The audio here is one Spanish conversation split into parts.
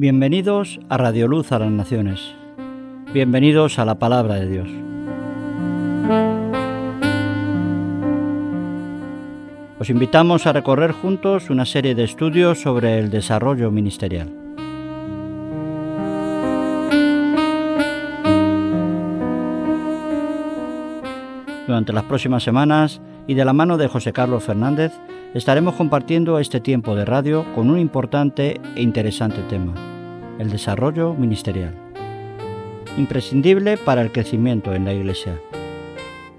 Bienvenidos a Radio Luz a las Naciones. Bienvenidos a la palabra de Dios. Os invitamos a recorrer juntos una serie de estudios sobre el desarrollo ministerial. Durante las próximas semanas y de la mano de José Carlos Fernández, estaremos compartiendo este tiempo de radio con un importante e interesante tema el desarrollo ministerial. Imprescindible para el crecimiento en la Iglesia.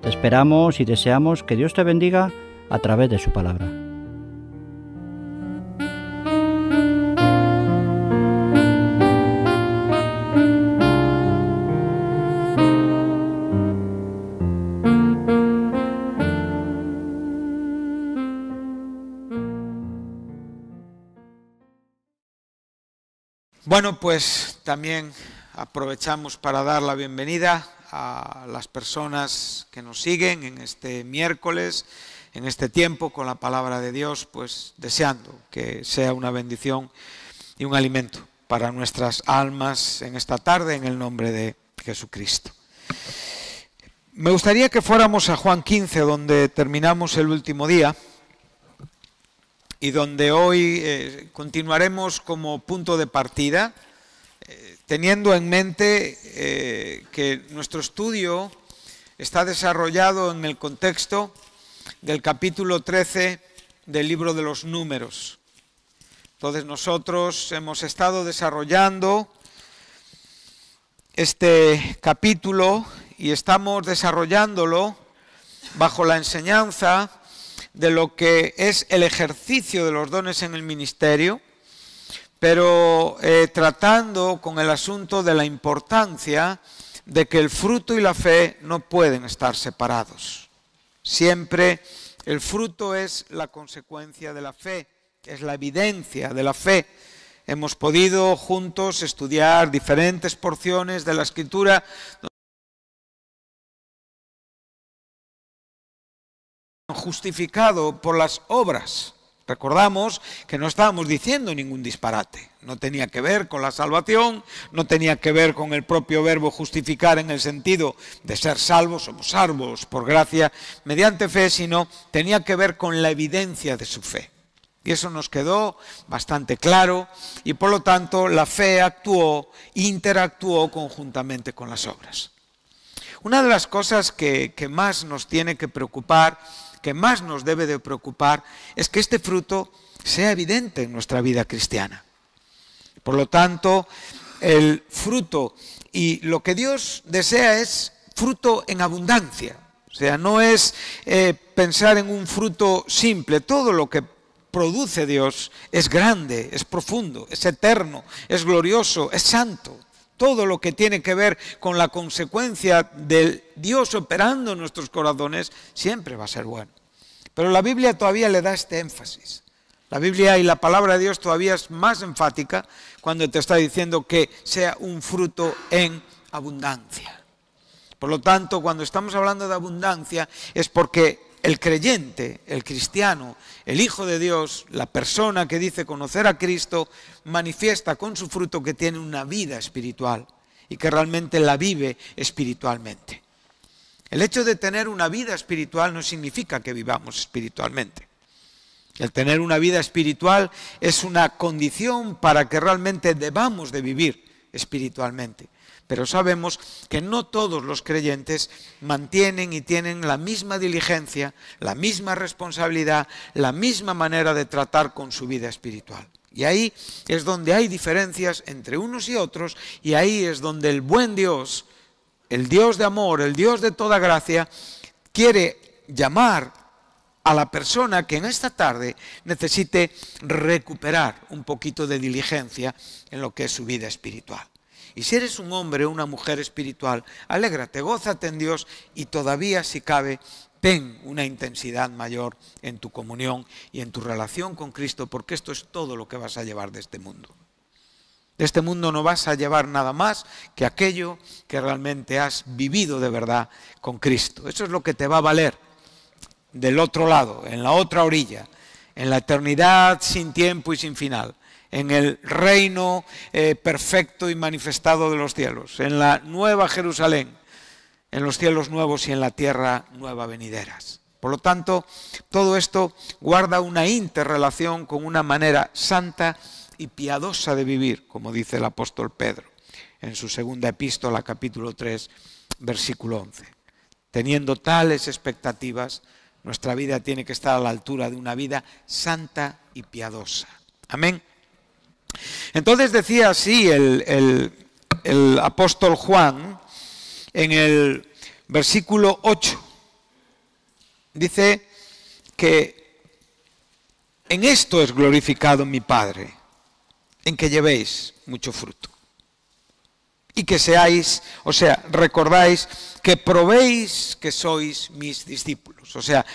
Te esperamos y deseamos que Dios te bendiga a través de su palabra. Bueno, pues también aprovechamos para dar la bienvenida a las personas que nos siguen en este miércoles, en este tiempo con la palabra de Dios, pues deseando que sea una bendición y un alimento para nuestras almas en esta tarde en el nombre de Jesucristo. Me gustaría que fuéramos a Juan 15, donde terminamos el último día y donde hoy eh, continuaremos como punto de partida, eh, teniendo en mente eh, que nuestro estudio está desarrollado en el contexto del capítulo 13 del libro de los números. Entonces nosotros hemos estado desarrollando este capítulo y estamos desarrollándolo bajo la enseñanza de lo que es el ejercicio de los dones en el ministerio, pero eh, tratando con el asunto de la importancia de que el fruto y la fe no pueden estar separados. Siempre el fruto es la consecuencia de la fe, es la evidencia de la fe. Hemos podido juntos estudiar diferentes porciones de la escritura justificado por las obras. Recordamos que no estábamos diciendo ningún disparate. No tenía que ver con la salvación, no tenía que ver con el propio verbo justificar en el sentido de ser salvos, somos salvos por gracia mediante fe, sino tenía que ver con la evidencia de su fe. Y eso nos quedó bastante claro y por lo tanto la fe actuó, interactuó conjuntamente con las obras. Una de las cosas que, más nos tiene que preocupar que más nos debe de preocupar es que este fruto sea evidente en nuestra vida cristiana. Por lo tanto, el fruto y lo que Dios desea es fruto en abundancia. O sea, no es eh, pensar en un fruto simple. Todo lo que produce Dios es grande, es profundo, es eterno, es glorioso, es santo todo lo que tiene que ver con la consecuencia del Dios operando en nuestros corazones, siempre va a ser bueno. Pero la Biblia todavía le da este énfasis. La Biblia y la palabra de Dios todavía es más enfática cuando te está diciendo que sea un fruto en abundancia. Por lo tanto, cuando estamos hablando de abundancia es porque el creyente, el cristiano, el Hijo de Dios, la persona que dice conocer a Cristo, manifiesta con su fruto que tiene una vida espiritual y que realmente la vive espiritualmente. El hecho de tener una vida espiritual no significa que vivamos espiritualmente. El tener una vida espiritual es una condición para que realmente debamos de vivir espiritualmente pero sabemos que no todos los creyentes mantienen y tienen la misma diligencia, la misma responsabilidad, la misma manera de tratar con su vida espiritual. Y ahí es donde hay diferencias entre unos y otros, y ahí es donde el buen Dios, el Dios de amor, el Dios de toda gracia, quiere llamar a la persona que en esta tarde necesite recuperar un poquito de diligencia en lo que es su vida espiritual. Y si eres un hombre o una mujer espiritual, alégrate, gózate en Dios y todavía, si cabe, ten una intensidad mayor en tu comunión y en tu relación con Cristo, porque esto es todo lo que vas a llevar de este mundo. De este mundo no vas a llevar nada más que aquello que realmente has vivido de verdad con Cristo. Eso es lo que te va a valer del otro lado, en la otra orilla, en la eternidad sin tiempo y sin final en el reino eh, perfecto y manifestado de los cielos, en la nueva Jerusalén, en los cielos nuevos y en la tierra nueva venideras. Por lo tanto, todo esto guarda una interrelación con una manera santa y piadosa de vivir, como dice el apóstol Pedro en su segunda epístola, capítulo 3, versículo 11. Teniendo tales expectativas, nuestra vida tiene que estar a la altura de una vida santa y piadosa. Amén. Entonces decía así el, apóstol Juan en el versículo 8. Dice que en esto es glorificado mi Padre, en que llevéis mucho fruto. Y que seáis, o sea, recordáis que probéis que sois mis discípulos. O sea,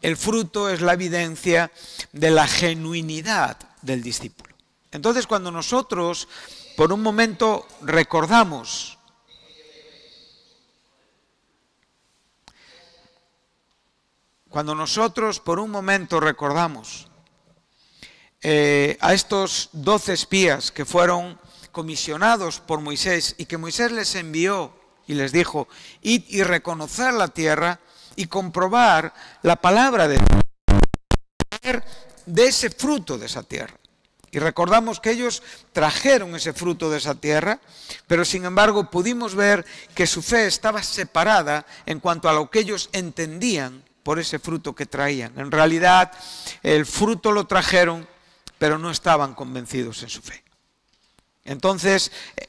el fruto es la evidencia de la genuinidad del discípulo. Entonces cuando nosotros por un momento recordamos cuando nosotros por un momento recordamos eh, a estos doce espías que fueron comisionados por Moisés y que Moisés les envió y les dijo, id y reconocer la tierra y comprobar la palabra de Dios, de ese fruto de esa tierra. Y recordamos que ellos trajeron ese fruto de esa tierra, pero sin embargo pudimos ver que su fe estaba separada en cuanto a lo que ellos entendían por ese fruto que traían. En realidad, el fruto lo trajeron, pero no estaban convencidos en su fe. Entonces, eh,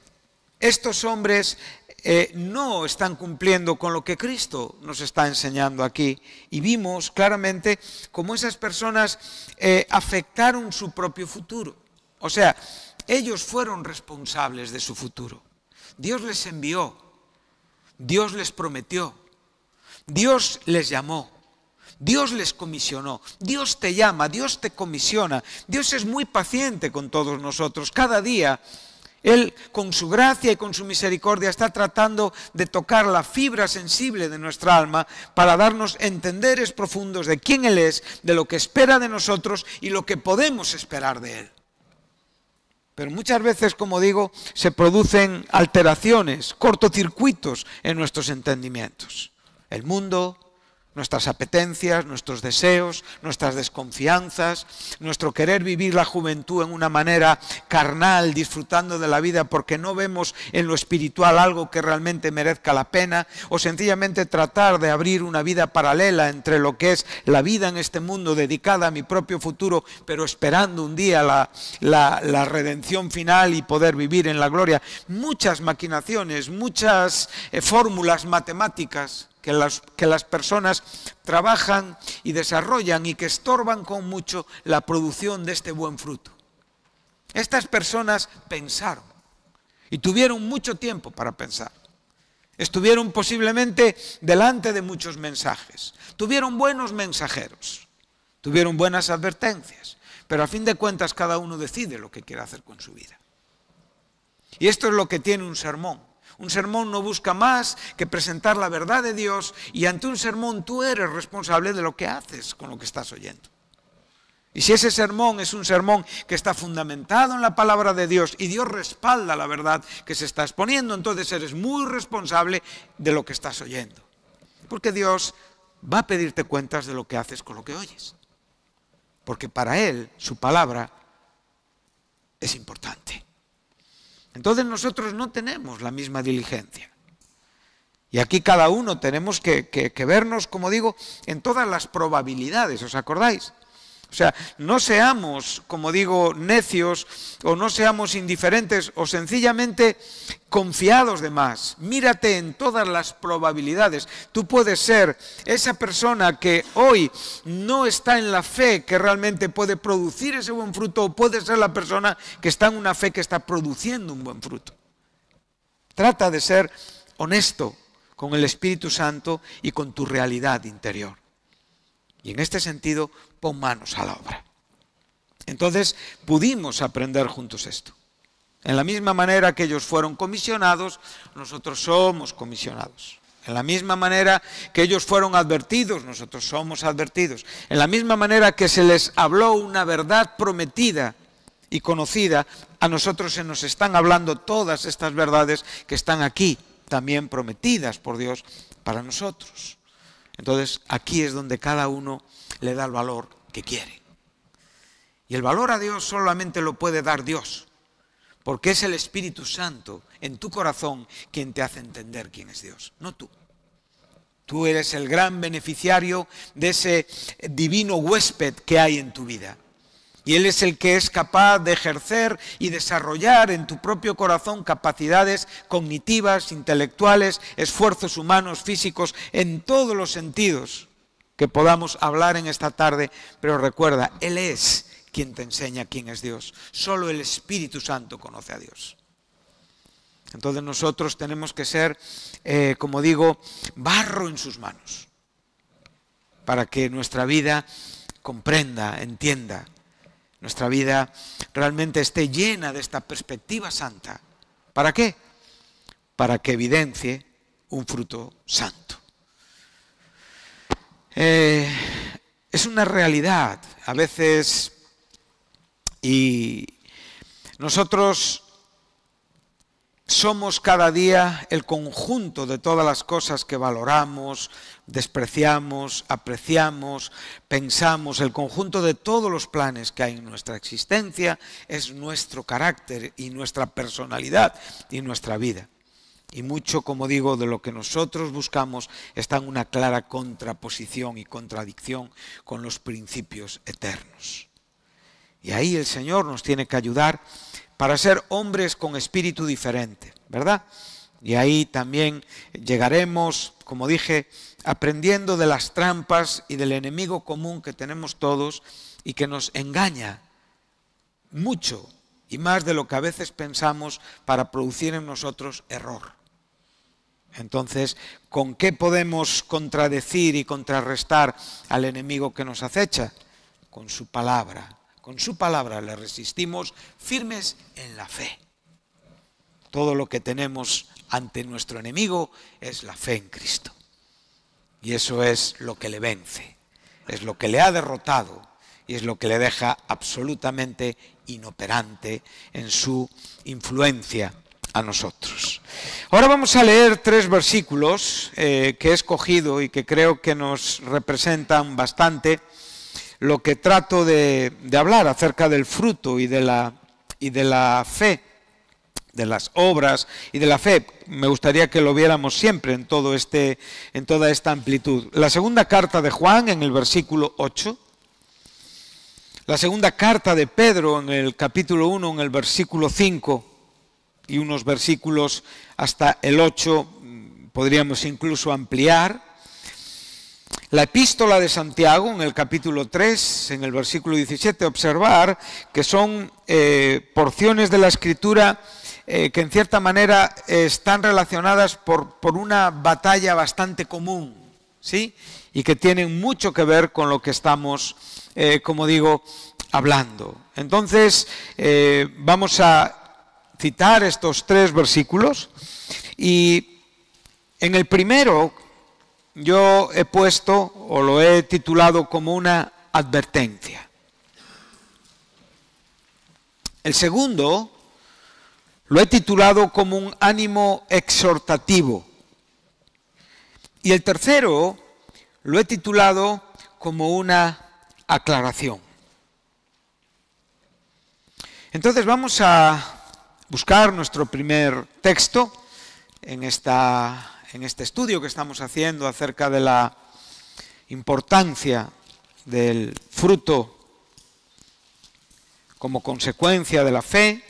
estos hombres eh, no están cumpliendo con lo que Cristo nos está enseñando aquí. Y vimos claramente cómo esas personas eh, afectaron su propio futuro. O sea, ellos fueron responsables de su futuro. Dios les envió, Dios les prometió, Dios les llamó. Dios les comisionó, Dios te llama, Dios te comisiona, Dios es muy paciente con todos nosotros. Cada día él con su gracia y con su misericordia está tratando de tocar la fibra sensible de nuestra alma para darnos entenderes profundos de quién Él es, de lo que espera de nosotros y lo que podemos esperar de Él. Pero muchas veces, como digo, se producen alteraciones, cortocircuitos en nuestros entendimientos. El mundo, nuestras apetencias, nuestros deseos, nuestras desconfianzas, nuestro querer vivir la juventud en una manera carnal, disfrutando de la vida porque no vemos en lo espiritual algo que realmente merezca la pena, o sencillamente tratar de abrir una vida paralela entre lo que es la vida en este mundo dedicada a mi propio futuro, pero esperando un día la, redención final y poder vivir en la gloria. Muchas maquinaciones, muchas eh, fórmulas matemáticas que las, personas trabajan y desarrollan y que estorban con mucho la producción de este buen fruto. Estas personas pensaron y tuvieron mucho tiempo para pensar. Estuvieron posiblemente delante de muchos mensajes. Tuvieron buenos mensajeros. Tuvieron buenas advertencias. Pero a fin de cuentas cada uno decide lo que quiere hacer con su vida. Y esto es lo que tiene un sermón. Un sermón no busca más que presentar la verdad de Dios y ante un sermón tú eres responsable de lo que haces con lo que estás oyendo. Y si ese sermón es un sermón que está fundamentado en la palabra de Dios y Dios respalda la verdad que se está exponiendo, entonces eres muy responsable de lo que estás oyendo. Porque Dios va a pedirte cuentas de lo que haces con lo que oyes. Porque para Él su palabra es importante. Entonces nosotros no tenemos la misma diligencia. Y aquí cada uno tenemos que, vernos, como digo, en todas las probabilidades, ¿os acordáis? O sea, no seamos, como digo, necios o no seamos indiferentes o sencillamente confiados de más. Mírate en todas las probabilidades. Tú puedes ser esa persona que hoy no está en la fe que realmente puede producir ese buen fruto o puede ser la persona que está en una fe que está produciendo un buen fruto. Trata de ser honesto con el Espíritu Santo y con tu realidad interior. Y en este sentido, pon manos a la obra. Entonces, pudimos aprender juntos esto. En la misma manera que ellos fueron comisionados, nosotros somos comisionados. En la misma manera que ellos fueron advertidos, nosotros somos advertidos. En la misma manera que se les habló una verdad prometida y conocida, a nosotros se nos están hablando todas estas verdades que están aquí, también prometidas por Dios para nosotros. Entonces, aquí es donde cada uno le da el valor que quiere. Y el valor a Dios solamente lo puede dar Dios, porque es el Espíritu Santo en tu corazón quien te hace entender quién es Dios, no tú. Tú eres el gran beneficiario de ese divino huésped que hay en tu vida. Y Él es el que es capaz de ejercer y desarrollar en tu propio corazón capacidades cognitivas, intelectuales, esfuerzos humanos, físicos, en todos los sentidos que podamos hablar en esta tarde. Pero recuerda, Él es quien te enseña quién es Dios. Solo el Espíritu Santo conoce a Dios. Entonces nosotros tenemos que ser, eh, como digo, barro en sus manos, para que nuestra vida comprenda, entienda nuestra vida realmente esté llena de esta perspectiva santa. ¿Para qué? Para que evidencie un fruto santo. Eh, es una realidad. A veces, y nosotros somos cada día el conjunto de todas las cosas que valoramos, despreciamos, apreciamos, pensamos, el conjunto de todos los planes que hay en nuestra existencia es nuestro carácter y nuestra personalidad y nuestra vida. Y mucho, como digo, de lo que nosotros buscamos está en una clara contraposición y contradicción con los principios eternos. Y ahí el Señor nos tiene que ayudar para ser hombres con espíritu diferente, ¿verdad? Y ahí también llegaremos, como dije, aprendiendo de las trampas y del enemigo común que tenemos todos y que nos engaña mucho y más de lo que a veces pensamos para producir en nosotros error. Entonces, ¿con qué podemos contradecir y contrarrestar al enemigo que nos acecha? Con su palabra. Con su palabra le resistimos firmes en la fe. Todo lo que tenemos ante nuestro enemigo es la fe en Cristo. Y eso es lo que le vence, es lo que le ha derrotado y es lo que le deja absolutamente inoperante en su influencia a nosotros. Ahora vamos a leer tres versículos eh, que he escogido y que creo que nos representan bastante lo que trato de, hablar acerca del fruto y de la, y de la fe de las obras y de la fe. Me gustaría que lo viéramos siempre en, todo este, en toda esta amplitud. La segunda carta de Juan en el versículo 8, la segunda carta de Pedro en el capítulo 1 en el versículo 5 y unos versículos hasta el 8 podríamos incluso ampliar. La epístola de Santiago en el capítulo 3, en el versículo 17, observar que son eh, porciones de la escritura eh, que en cierta manera están relacionadas por, una batalla bastante común, ¿sí? Y que tienen mucho que ver con lo que estamos, eh, como digo, hablando. Entonces, eh, vamos a citar estos tres versículos y en el primero yo he puesto o lo he titulado como una advertencia. El segundo lo he titulado como un ánimo exhortativo. Y el tercero lo he titulado como una aclaración. Entonces vamos a buscar nuestro primer texto en, esta, en este estudio que estamos haciendo acerca de la importancia del fruto como consecuencia de la fe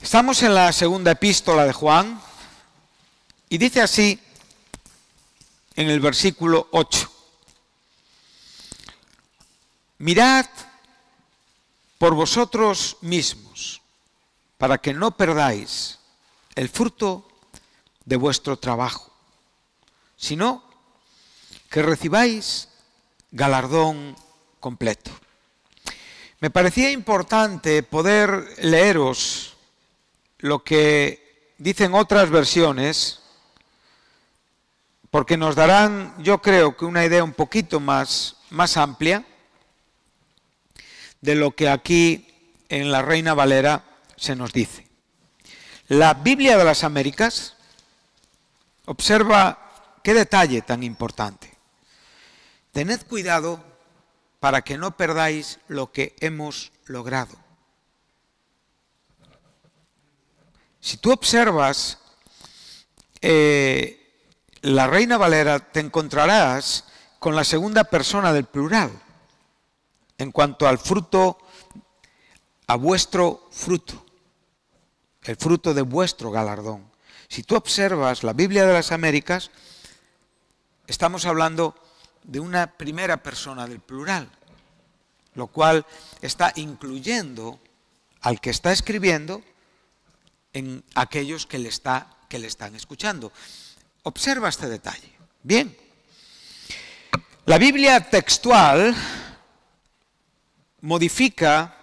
Estamos en la segunda epístola de Juan y dice así en el versículo 8. Mirad por vosotros mismos para que no perdáis el fruto de vuestro trabajo, sino que recibáis galardón completo. Me parecía importante poder leeros lo que dicen otras versiones, porque nos darán, yo creo que una idea un poquito más, más amplia de lo que aquí en la Reina Valera se nos dice. La Biblia de las Américas observa qué detalle tan importante. Tened cuidado para que no perdáis lo que hemos logrado. Si tú observas eh, la Reina Valera, te encontrarás con la segunda persona del plural en cuanto al fruto, a vuestro fruto, el fruto de vuestro galardón. Si tú observas la Biblia de las Américas, estamos hablando de una primera persona del plural, lo cual está incluyendo al que está escribiendo en aquellos que le, está, que le están escuchando. Observa este detalle. Bien. La Biblia textual modifica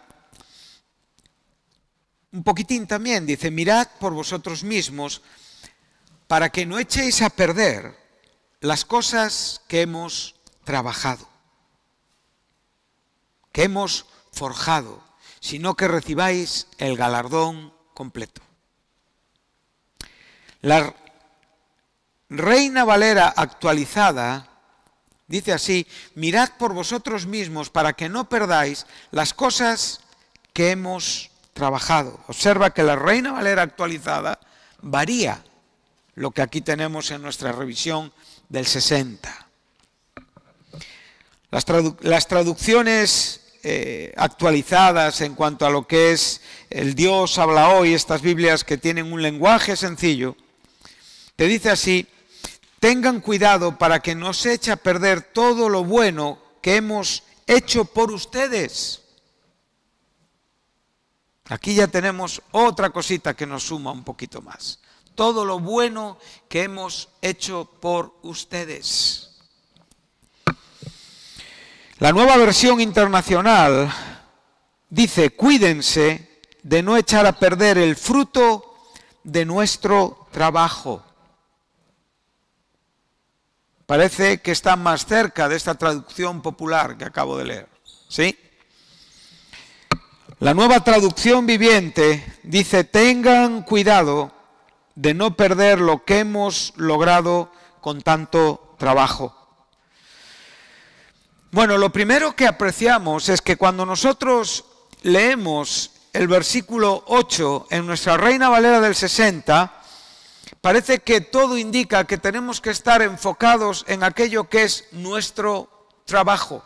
un poquitín también, dice, mirad por vosotros mismos para que no echéis a perder las cosas que hemos trabajado, que hemos forjado, sino que recibáis el galardón completo. La Reina Valera actualizada dice así, mirad por vosotros mismos para que no perdáis las cosas que hemos trabajado. Observa que la Reina Valera actualizada varía lo que aquí tenemos en nuestra revisión del 60. Las, traducciones eh, actualizadas en cuanto a lo que es el Dios habla hoy, estas Biblias que tienen un lenguaje sencillo, te dice así, tengan cuidado para que no se eche a perder todo lo bueno que hemos hecho por ustedes. Aquí ya tenemos otra cosita que nos suma un poquito más. Todo lo bueno que hemos hecho por ustedes. La nueva versión internacional dice, cuídense de no echar a perder el fruto de nuestro trabajo. Parece que está más cerca de esta traducción popular que acabo de leer. ¿Sí? La nueva traducción viviente dice, tengan cuidado de no perder lo que hemos logrado con tanto trabajo. Bueno, lo primero que apreciamos es que cuando nosotros leemos el versículo 8 en nuestra Reina Valera del 60, Parece que todo indica que tenemos que estar enfocados en aquello que es nuestro trabajo.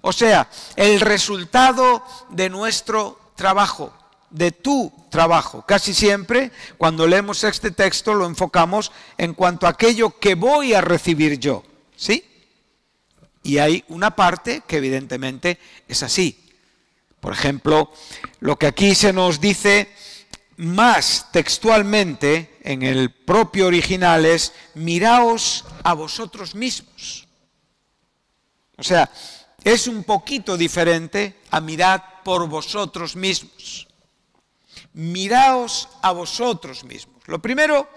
O sea, el resultado de nuestro trabajo, de tu trabajo. Casi siempre cuando leemos este texto lo enfocamos en cuanto a aquello que voy a recibir yo. ¿Sí? Y hay una parte que evidentemente es así. Por ejemplo, lo que aquí se nos dice más textualmente en el propio original es, miraos a vosotros mismos. O sea, es un poquito diferente a mirad por vosotros mismos. Miraos a vosotros mismos. Lo primero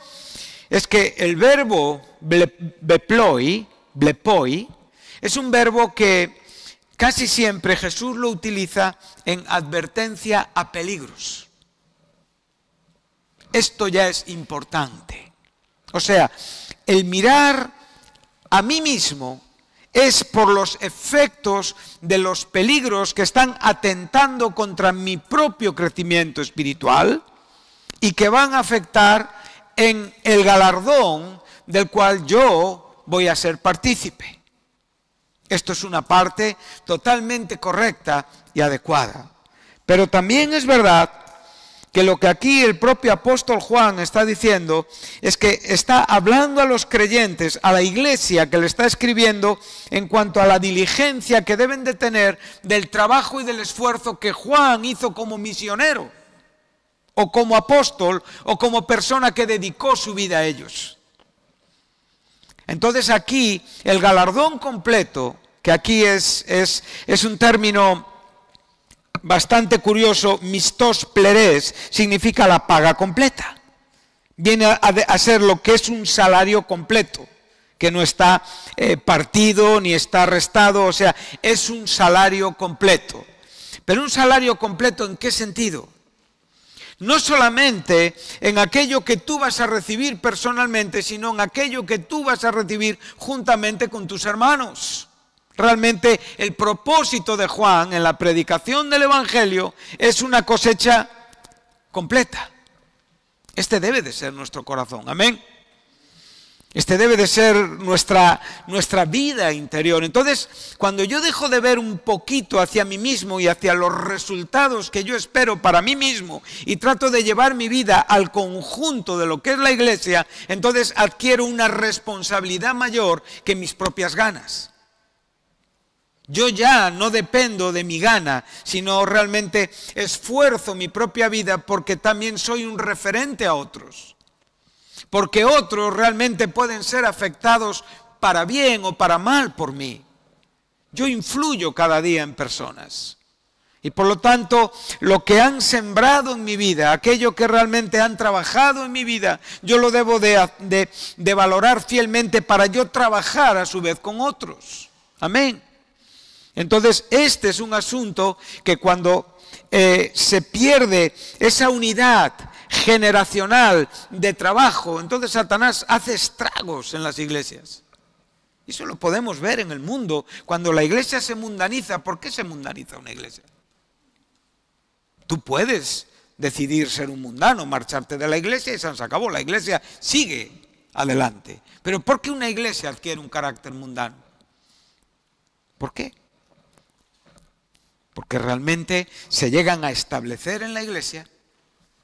es que el verbo bleploi, blepoi, es un verbo que casi siempre Jesús lo utiliza en advertencia a peligros esto ya es importante. O sea, el mirar a mí mismo es por los efectos de los peligros que están atentando contra mi propio crecimiento espiritual y que van a afectar en el galardón del cual yo voy a ser partícipe. Esto es una parte totalmente correcta y adecuada. Pero también es verdad que lo que aquí el propio apóstol Juan está diciendo es que está hablando a los creyentes, a la iglesia que le está escribiendo, en cuanto a la diligencia que deben de tener del trabajo y del esfuerzo que Juan hizo como misionero, o como apóstol, o como persona que dedicó su vida a ellos. Entonces aquí el galardón completo, que aquí es, es, es un término bastante curioso, mistos plerés, significa la paga completa. Viene a, hacer ser lo que es un salario completo, que no está eh, partido ni está restado, o sea, es un salario completo. Pero un salario completo en qué sentido? No solamente en aquello que tú vas a recibir personalmente, sino en aquello que tú vas a recibir juntamente con tus hermanos. Realmente el propósito de Juan en la predicación del Evangelio es una cosecha completa. Este debe de ser nuestro corazón, amén. Este debe de ser nuestra, nuestra vida interior. Entonces, cuando yo dejo de ver un poquito hacia mí mismo y hacia los resultados que yo espero para mí mismo y trato de llevar mi vida al conjunto de lo que es la iglesia, entonces adquiero una responsabilidad mayor que mis propias ganas. Yo ya no dependo de mi gana, sino realmente esfuerzo mi propia vida porque también soy un referente a otros. Porque otros realmente pueden ser afectados para bien o para mal por mí. Yo influyo cada día en personas. Y por lo tanto, lo que han sembrado en mi vida, aquello que realmente han trabajado en mi vida, yo lo debo de, valorar fielmente para yo trabajar a su vez con otros. Amén. Entonces, este es un asunto que cuando eh, se pierde esa unidad generacional de trabajo, entonces Satanás hace estragos en las iglesias. Y eso lo podemos ver en el mundo. Cuando la iglesia se mundaniza, ¿por qué se mundaniza una iglesia? Tú puedes decidir ser un mundano, marcharte de la iglesia y se acabó. La iglesia sigue adelante. Pero ¿por qué una iglesia adquiere un carácter mundano? ¿Por qué? porque realmente se llegan a establecer en la iglesia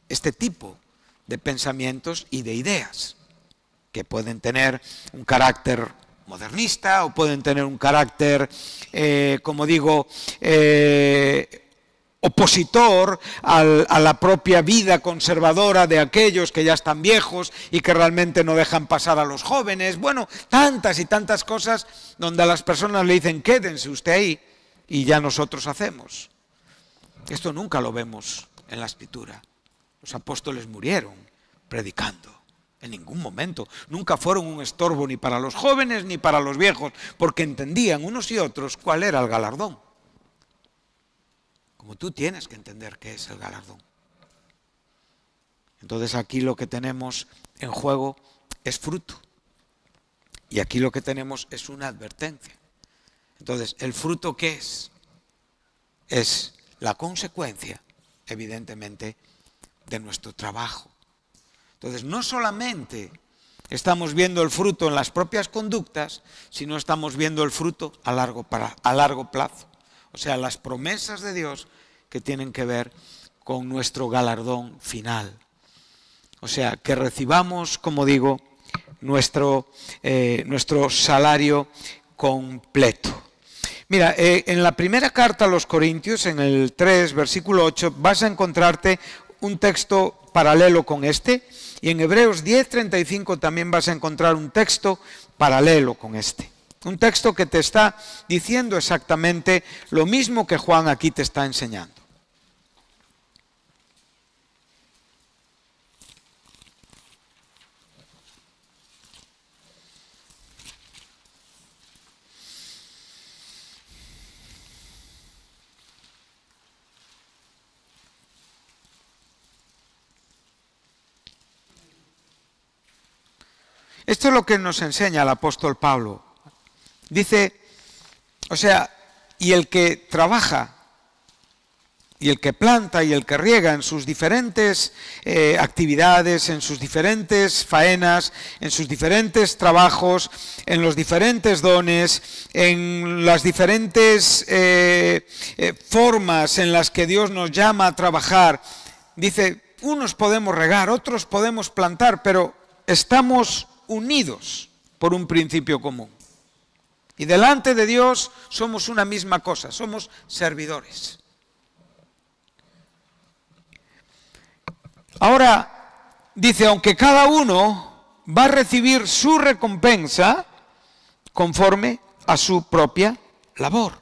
este tipo de pensamientos y de ideas, que pueden tener un carácter modernista o pueden tener un carácter, eh, como digo, eh, opositor a la propia vida conservadora de aquellos que ya están viejos y que realmente no dejan pasar a los jóvenes. Bueno, tantas y tantas cosas donde a las personas le dicen, quédense usted ahí, y ya nosotros hacemos. Esto nunca lo vemos en la escritura. Los apóstoles murieron predicando. En ningún momento. Nunca fueron un estorbo ni para los jóvenes ni para los viejos, porque entendían unos y otros cuál era el galardón. Como tú tienes que entender qué es el galardón. Entonces aquí lo que tenemos en juego es fruto. Y aquí lo que tenemos es una advertencia. Entonces, ¿el fruto qué es? Es la consecuencia, evidentemente, de nuestro trabajo. Entonces, no solamente estamos viendo el fruto en las propias conductas, sino estamos viendo el fruto a largo, para, a largo plazo. O sea, las promesas de Dios que tienen que ver con nuestro galardón final. O sea, que recibamos, como digo, nuestro, eh, nuestro salario completo. Mira, eh, en la primera carta a los Corintios, en el 3, versículo 8, vas a encontrarte un texto paralelo con este, y en Hebreos 10, 35 también vas a encontrar un texto paralelo con este. Un texto que te está diciendo exactamente lo mismo que Juan aquí te está enseñando. Esto es lo que nos enseña el apóstol Pablo. Dice, o sea, y el que trabaja, y el que planta, y el que riega en sus diferentes eh, actividades, en sus diferentes faenas, en sus diferentes trabajos, en los diferentes dones, en las diferentes eh, eh, formas en las que Dios nos llama a trabajar, dice, unos podemos regar, otros podemos plantar, pero estamos unidos por un principio común. Y delante de Dios somos una misma cosa, somos servidores. Ahora dice, aunque cada uno va a recibir su recompensa conforme a su propia labor.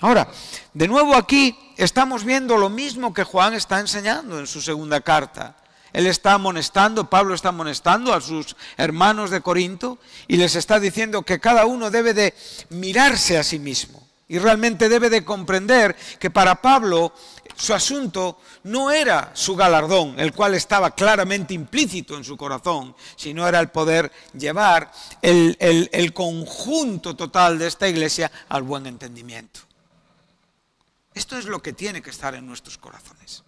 Ahora, de nuevo aquí estamos viendo lo mismo que Juan está enseñando en su segunda carta. Él está amonestando, Pablo está amonestando a sus hermanos de Corinto y les está diciendo que cada uno debe de mirarse a sí mismo y realmente debe de comprender que para Pablo su asunto no era su galardón, el cual estaba claramente implícito en su corazón, sino era el poder llevar el, el conjunto total de esta iglesia al buen entendimiento. Esto es lo que tiene que estar en nuestros corazones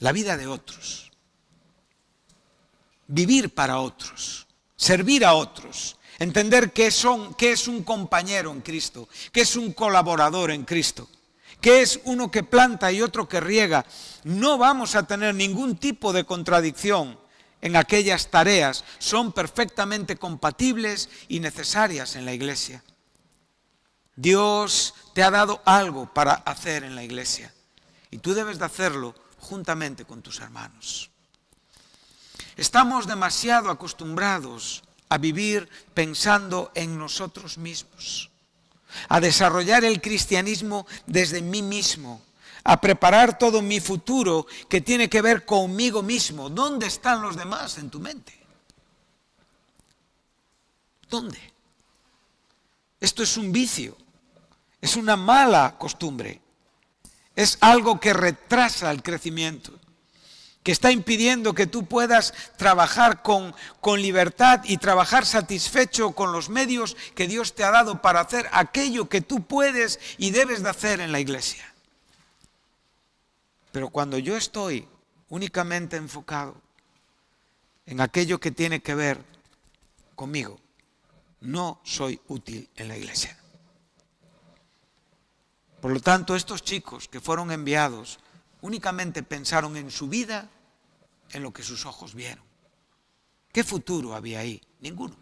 la vida de otros, vivir para otros, servir a otros, entender qué, son, qué es un compañero en Cristo, qué es un colaborador en Cristo, qué es uno que planta y otro que riega. No vamos a tener ningún tipo de contradicción en aquellas tareas, son perfectamente compatibles y necesarias en la iglesia. Dios te ha dado algo para hacer en la iglesia y tú debes de hacerlo juntamente con tus hermanos. Estamos demasiado acostumbrados a vivir pensando en nosotros mismos, a desarrollar el cristianismo desde mí mismo, a preparar todo mi futuro que tiene que ver conmigo mismo. ¿Dónde están los demás en tu mente? ¿Dónde? Esto es un vicio, es una mala costumbre es algo que retrasa el crecimiento, que está impidiendo que tú puedas trabajar con, con libertad y trabajar satisfecho con los medios que Dios te ha dado para hacer aquello que tú puedes y debes de hacer en la iglesia. Pero cuando yo estoy únicamente enfocado en aquello que tiene que ver conmigo, no soy útil en la iglesia. Por lo tanto, estos chicos que fueron enviados únicamente pensaron en su vida, en lo que sus ojos vieron. ¿Qué futuro había ahí? Ninguno.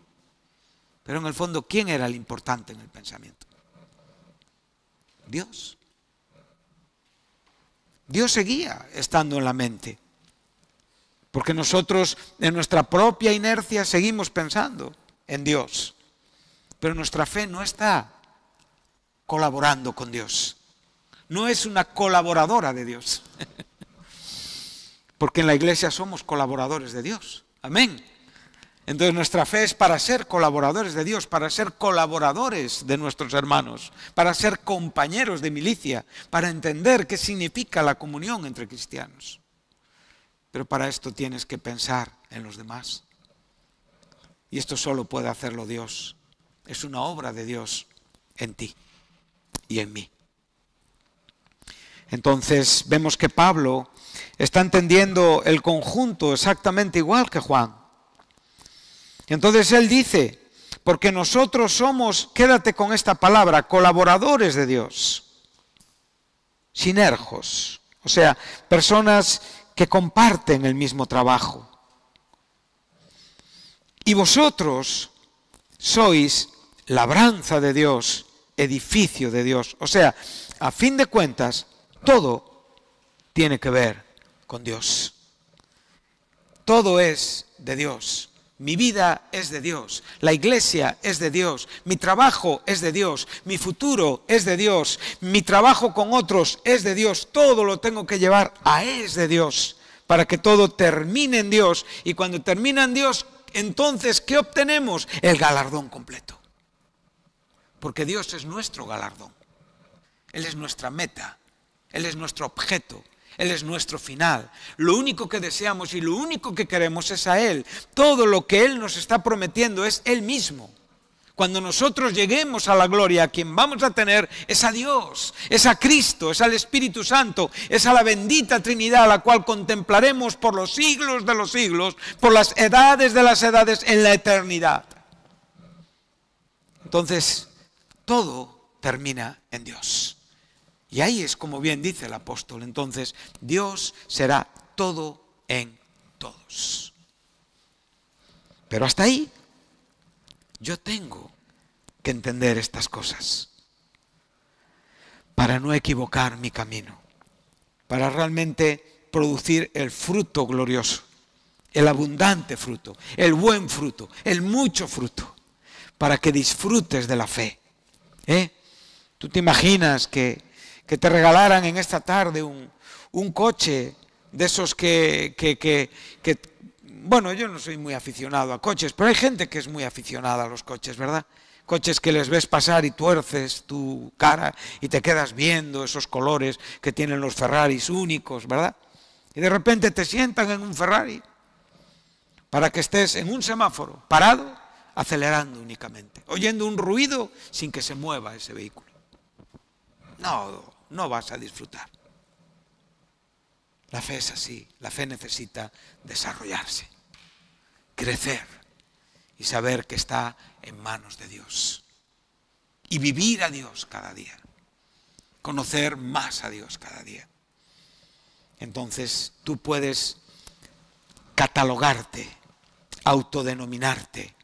Pero en el fondo, ¿quién era el importante en el pensamiento? Dios. Dios seguía estando en la mente. Porque nosotros en nuestra propia inercia seguimos pensando en Dios. Pero nuestra fe no está colaborando con Dios. No es una colaboradora de Dios. Porque en la iglesia somos colaboradores de Dios. Amén. Entonces nuestra fe es para ser colaboradores de Dios, para ser colaboradores de nuestros hermanos, para ser compañeros de milicia, para entender qué significa la comunión entre cristianos. Pero para esto tienes que pensar en los demás. Y esto solo puede hacerlo Dios. Es una obra de Dios en ti y en mí. Entonces vemos que Pablo está entendiendo el conjunto exactamente igual que Juan. Entonces él dice, porque nosotros somos, quédate con esta palabra, colaboradores de Dios, sinergos, o sea, personas que comparten el mismo trabajo. Y vosotros sois labranza de Dios, edificio de Dios. O sea, a fin de cuentas, todo tiene que ver con Dios. Todo es de Dios. Mi vida es de Dios, la iglesia es de Dios, mi trabajo es de Dios, mi futuro es de Dios, mi trabajo con otros es de Dios, todo lo tengo que llevar a es de Dios, para que todo termine en Dios. Y cuando termina en Dios, entonces, ¿qué obtenemos? El galardón completo porque Dios es nuestro galardón. Él es nuestra meta, Él es nuestro objeto, Él es nuestro final. Lo único que deseamos y lo único que queremos es a Él. Todo lo que Él nos está prometiendo es Él mismo. Cuando nosotros lleguemos a la gloria, a quien vamos a tener es a Dios, es a Cristo, es al Espíritu Santo, es a la bendita Trinidad, a la cual contemplaremos por los siglos de los siglos, por las edades de las edades, en la eternidad. Entonces, todo termina en Dios. Y ahí es como bien dice el apóstol, entonces, Dios será todo en todos. Pero hasta ahí, yo tengo que entender estas cosas para no equivocar mi camino, para realmente producir el fruto glorioso, el abundante fruto, el buen fruto, el mucho fruto, para que disfrutes de la fe ¿Eh? ¿Tú te imaginas que, te regalaran en esta tarde un, coche de esos que, que, Bueno, yo no soy muy aficionado a coches, pero hay gente que es muy aficionada a los coches, ¿verdad? Coches que les ves pasar y tuerces tu cara y te quedas viendo esos colores que tienen los Ferraris únicos, ¿verdad? Y de repente te sientan en un Ferrari para que estés en un semáforo, parado, acelerando únicamente, oyendo un ruido sin que se mueva ese vehículo. No, no vas a disfrutar. La fe es así, la fe necesita desarrollarse, crecer y saber que está en manos de Dios. Y vivir a Dios cada día, conocer más a Dios cada día. Entonces tú puedes catalogarte, autodenominarte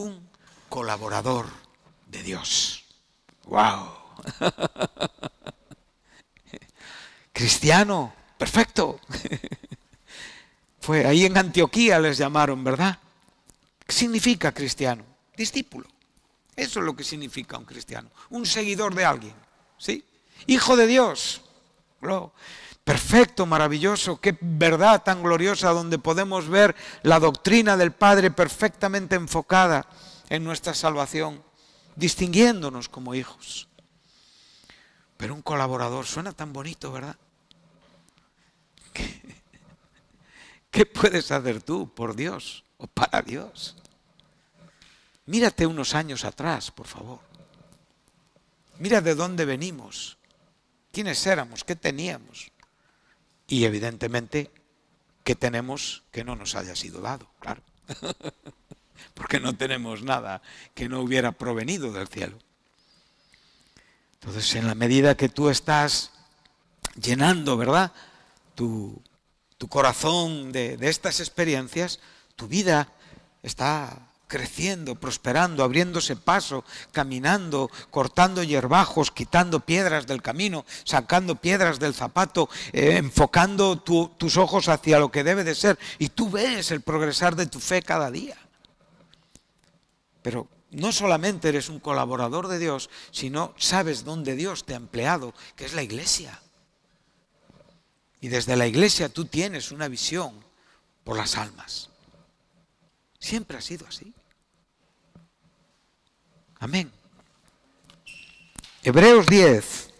un colaborador de Dios. ¡Wow! Cristiano, perfecto. Fue ahí en Antioquía les llamaron, ¿verdad? ¿Qué significa cristiano? Discípulo. Eso es lo que significa un cristiano, un seguidor de alguien, ¿sí? Hijo de Dios perfecto, maravilloso, qué verdad tan gloriosa donde podemos ver la doctrina del Padre perfectamente enfocada en nuestra salvación, distinguiéndonos como hijos. Pero un colaborador suena tan bonito, ¿verdad? ¿Qué, puedes hacer tú por Dios o para Dios? Mírate unos años atrás, por favor. Mira de dónde venimos, quiénes éramos, qué teníamos y evidentemente que tenemos que no nos haya sido dado, claro, porque no tenemos nada que no hubiera provenido del cielo. Entonces, en la medida que tú estás llenando, ¿verdad? Tu, corazón de, de estas experiencias, tu vida está creciendo, prosperando, abriéndose paso, caminando, cortando hierbajos, quitando piedras del camino, sacando piedras del zapato, eh, enfocando tus ojos hacia lo que debe de ser. Y tú ves el progresar de tu fe cada día. Pero no solamente eres un colaborador de Dios, sino sabes dónde Dios te ha empleado, que es la iglesia. Y desde la iglesia tú tienes una visión por las almas. Siempre ha sido así. Amén. Hebreos 10.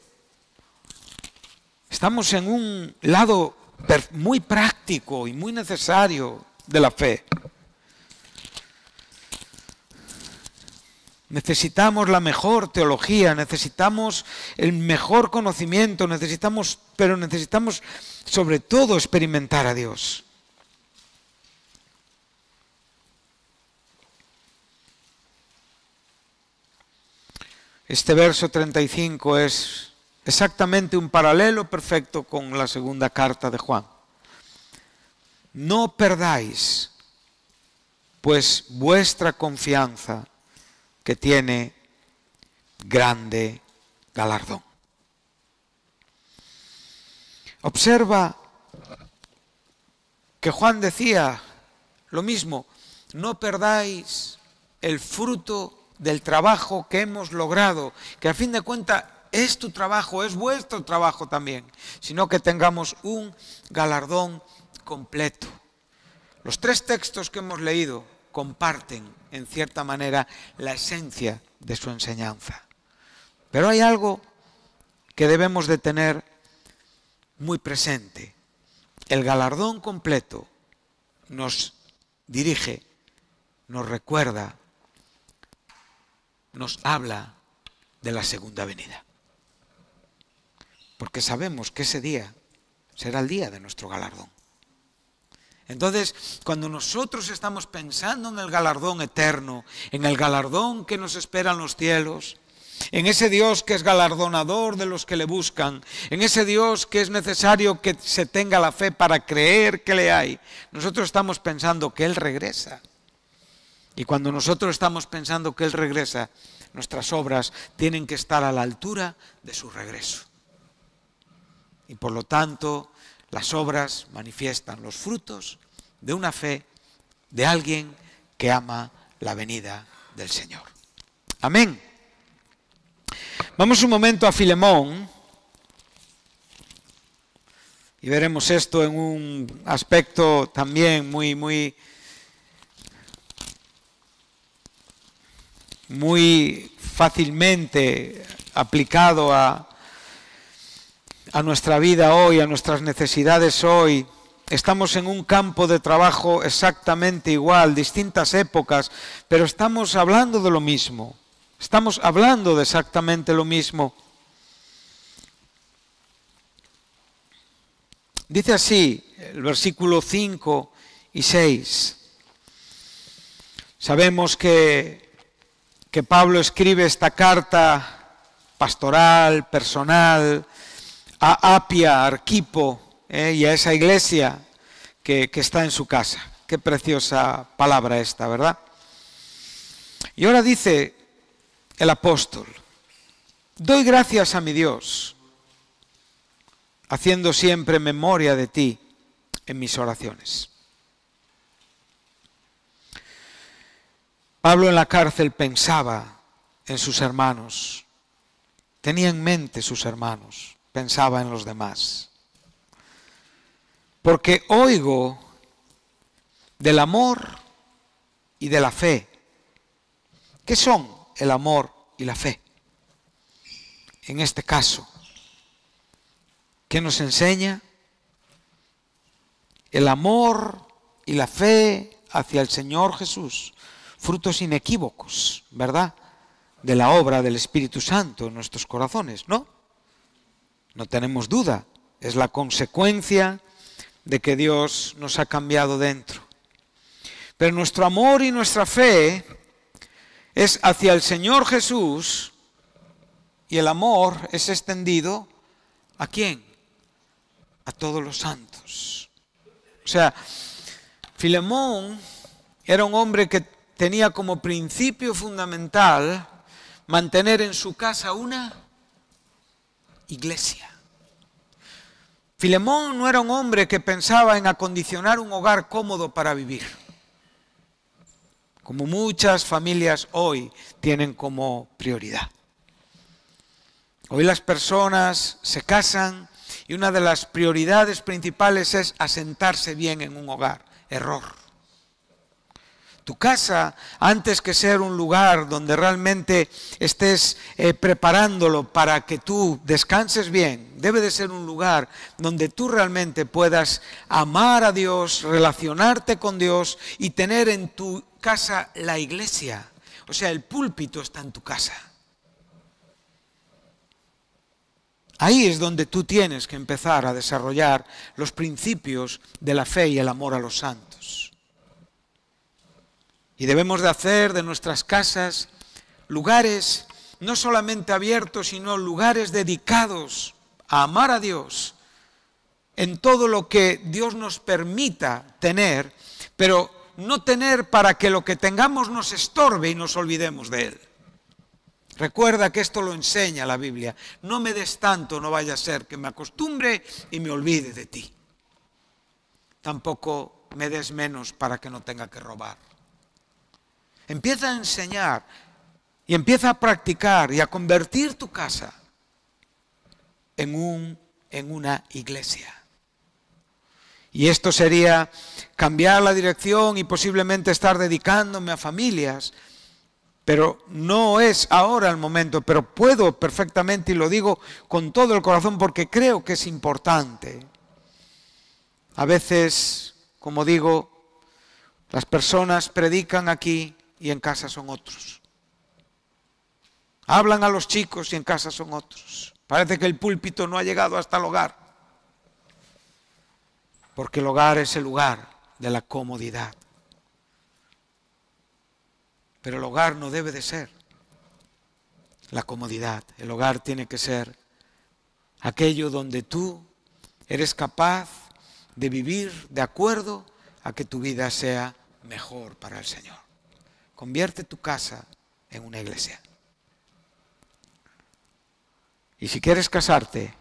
Estamos en un lado muy práctico y muy necesario de la fe. Necesitamos la mejor teología, necesitamos el mejor conocimiento, necesitamos, pero necesitamos sobre todo experimentar a Dios. Este verso 35 es exactamente un paralelo perfecto con la segunda carta de Juan. No perdáis pues vuestra confianza que tiene grande galardón. Observa que Juan decía lo mismo, no perdáis el fruto del trabajo que hemos logrado, que a fin de cuentas es tu trabajo, es vuestro trabajo también, sino que tengamos un galardón completo. Los tres textos que hemos leído comparten, en cierta manera, la esencia de su enseñanza. Pero hay algo que debemos de tener muy presente. El galardón completo nos dirige, nos recuerda nos habla de la segunda venida. Porque sabemos que ese día será el día de nuestro galardón. Entonces, cuando nosotros estamos pensando en el galardón eterno, en el galardón que nos esperan los cielos, en ese Dios que es galardonador de los que le buscan, en ese Dios que es necesario que se tenga la fe para creer que le hay, nosotros estamos pensando que Él regresa. Y cuando nosotros estamos pensando que Él regresa, nuestras obras tienen que estar a la altura de su regreso. Y por lo tanto, las obras manifiestan los frutos de una fe de alguien que ama la venida del Señor. Amén. Vamos un momento a Filemón y veremos esto en un aspecto también muy, muy muy fácilmente aplicado a, a nuestra vida hoy, a nuestras necesidades hoy. Estamos en un campo de trabajo exactamente igual, distintas épocas, pero estamos hablando de lo mismo. Estamos hablando de exactamente lo mismo. Dice así el versículo 5 y 6. Sabemos que que Pablo escribe esta carta pastoral, personal, a Apia, Arquipo eh, y a esa iglesia que está en su casa. Qué preciosa palabra esta, ¿verdad? Y ahora dice el apóstol, doy gracias a mi Dios, haciendo siempre memoria de ti en mis oraciones. Pablo en la cárcel pensaba en sus hermanos, tenía en mente sus hermanos, pensaba en los demás. Porque oigo del amor y de la fe. ¿Qué son el amor y la fe? En este caso, ¿qué nos enseña? El amor y la fe hacia el Señor Jesús frutos inequívocos, ¿verdad? De la obra del Espíritu Santo en nuestros corazones, ¿no? No tenemos duda, es la consecuencia de que Dios nos ha cambiado dentro. Pero nuestro amor y nuestra fe es hacia el Señor Jesús y el amor es extendido a quién? A todos los santos. O sea, Filemón era un hombre que tenía como principio fundamental mantener en su casa una iglesia. Filemón no era un hombre que pensaba en acondicionar un hogar cómodo para vivir, como muchas familias hoy tienen como prioridad. Hoy las personas se casan y una de las prioridades principales es asentarse bien en un hogar. Error. Tu casa, antes que ser un lugar donde realmente estés eh, preparándolo para que tú descanses bien, debe de ser un lugar donde tú realmente puedas amar a Dios, relacionarte con Dios y tener en tu casa la iglesia. O sea, el púlpito está en tu casa. Ahí es donde tú tienes que empezar a desarrollar los principios de la fe y el amor a los santos. Y debemos de hacer de nuestras casas lugares no solamente abiertos, sino lugares dedicados a amar a Dios en todo lo que Dios nos permita tener, pero no tener para que lo que tengamos nos estorbe y nos olvidemos de Él. Recuerda que esto lo enseña la Biblia. No me des tanto, no vaya a ser que me acostumbre y me olvide de ti. Tampoco me des menos para que no tenga que robar. Empieza a enseñar y empieza a practicar y a convertir tu casa en, un, en una iglesia. Y esto sería cambiar la dirección y posiblemente estar dedicándome a familias, pero no es ahora el momento, pero puedo perfectamente y lo digo con todo el corazón porque creo que es importante. A veces, como digo, las personas predican aquí y en casa son otros. Hablan a los chicos y en casa son otros. Parece que el púlpito no ha llegado hasta el hogar. Porque el hogar es el lugar de la comodidad. Pero el hogar no debe de ser la comodidad. El hogar tiene que ser aquello donde tú eres capaz de vivir de acuerdo a que tu vida sea mejor para el Señor. Convierte tu casa en una iglesia. Y si quieres casarte,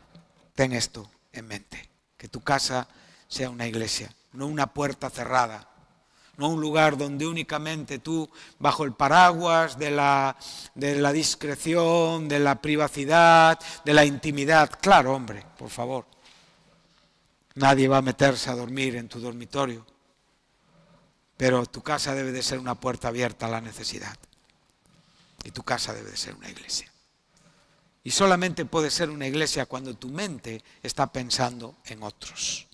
ten esto en mente, que tu casa sea una iglesia, no una puerta cerrada, no un lugar donde únicamente tú, bajo el paraguas de la, de la discreción, de la privacidad, de la intimidad, claro, hombre, por favor, nadie va a meterse a dormir en tu dormitorio, pero tu casa debe de ser una puerta abierta a la necesidad. Y tu casa debe de ser una iglesia. Y solamente puede ser una iglesia cuando tu mente está pensando en otros.